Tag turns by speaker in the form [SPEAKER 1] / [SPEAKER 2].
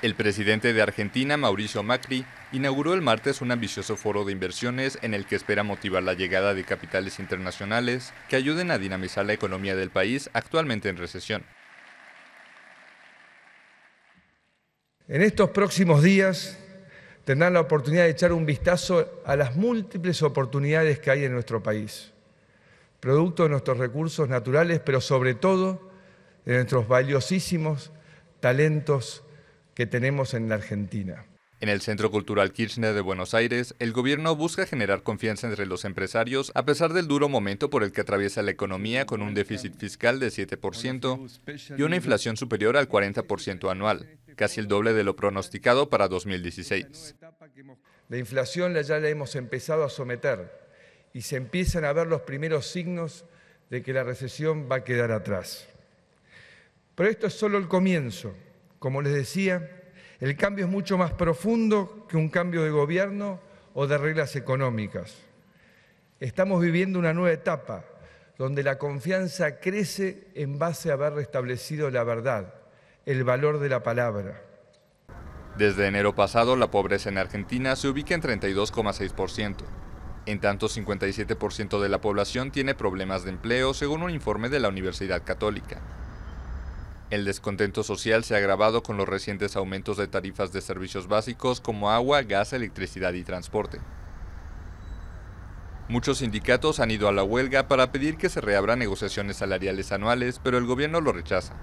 [SPEAKER 1] El presidente de Argentina, Mauricio Macri, inauguró el martes un ambicioso foro de inversiones en el que espera motivar la llegada de capitales internacionales que ayuden a dinamizar la economía del país actualmente en recesión.
[SPEAKER 2] En estos próximos días tendrán la oportunidad de echar un vistazo a las múltiples oportunidades que hay en nuestro país, producto de nuestros recursos naturales, pero sobre todo de nuestros valiosísimos talentos que tenemos en la Argentina.
[SPEAKER 1] En el Centro Cultural Kirchner de Buenos Aires, el gobierno busca generar confianza entre los empresarios a pesar del duro momento por el que atraviesa la economía con un déficit fiscal de 7% y una inflación superior al 40% anual, casi el doble de lo pronosticado para 2016.
[SPEAKER 2] La inflación ya la hemos empezado a someter y se empiezan a ver los primeros signos de que la recesión va a quedar atrás. Pero esto es solo el comienzo. Como les decía, el cambio es mucho más profundo que un cambio de gobierno o de reglas económicas. Estamos viviendo una nueva etapa donde la confianza crece en base a haber restablecido la verdad, el valor de la palabra.
[SPEAKER 1] Desde enero pasado, la pobreza en Argentina se ubica en 32,6%. En tanto, 57% de la población tiene problemas de empleo, según un informe de la Universidad Católica. El descontento social se ha agravado con los recientes aumentos de tarifas de servicios básicos como agua, gas, electricidad y transporte. Muchos sindicatos han ido a la huelga para pedir que se reabran negociaciones salariales anuales, pero el gobierno lo rechaza.